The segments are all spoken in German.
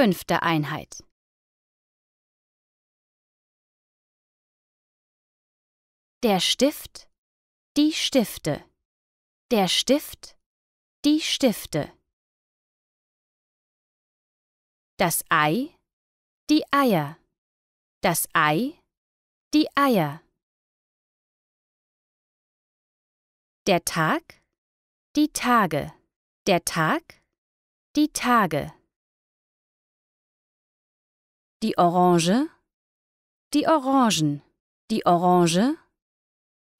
Fünfte Einheit. Der Stift, die Stifte. Der Stift, die Stifte. Das Ei, die Eier. Das Ei, die Eier. Der Tag, die Tage. Der Tag, die Tage die Orange, die Orangen, die Orange,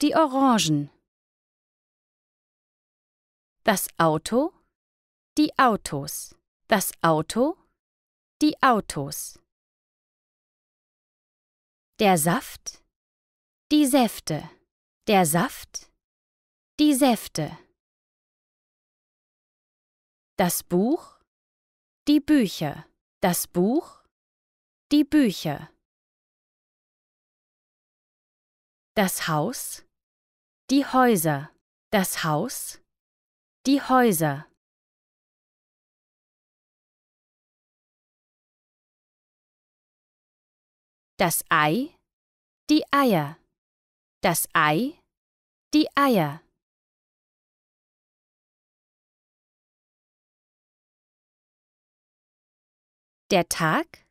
die Orangen. Das Auto, die Autos, das Auto, die Autos. Der Saft, die Säfte, der Saft, die Säfte. Das Buch, die Bücher, das Buch, die Bücher. Das Haus. Die Häuser. Das Haus. Die Häuser. Das Ei. Die Eier. Das Ei. Die Eier. Der Tag?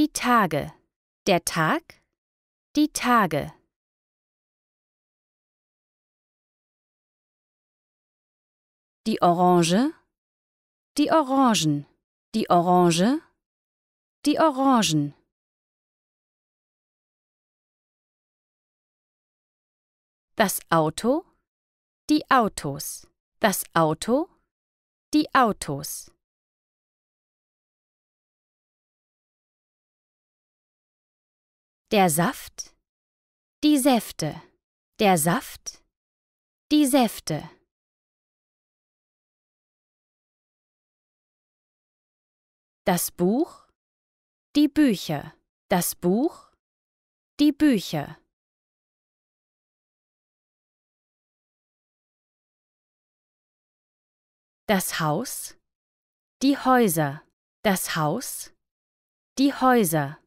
Die Tage. Der Tag. Die Tage. Die Orange. Die Orangen. Die Orange. Die Orangen. Das Auto. Die Autos. Das Auto. Die Autos. der Saft, die Säfte, der Saft, die Säfte. Das Buch, die Bücher, das Buch, die Bücher. Das Haus, die Häuser, das Haus, die Häuser.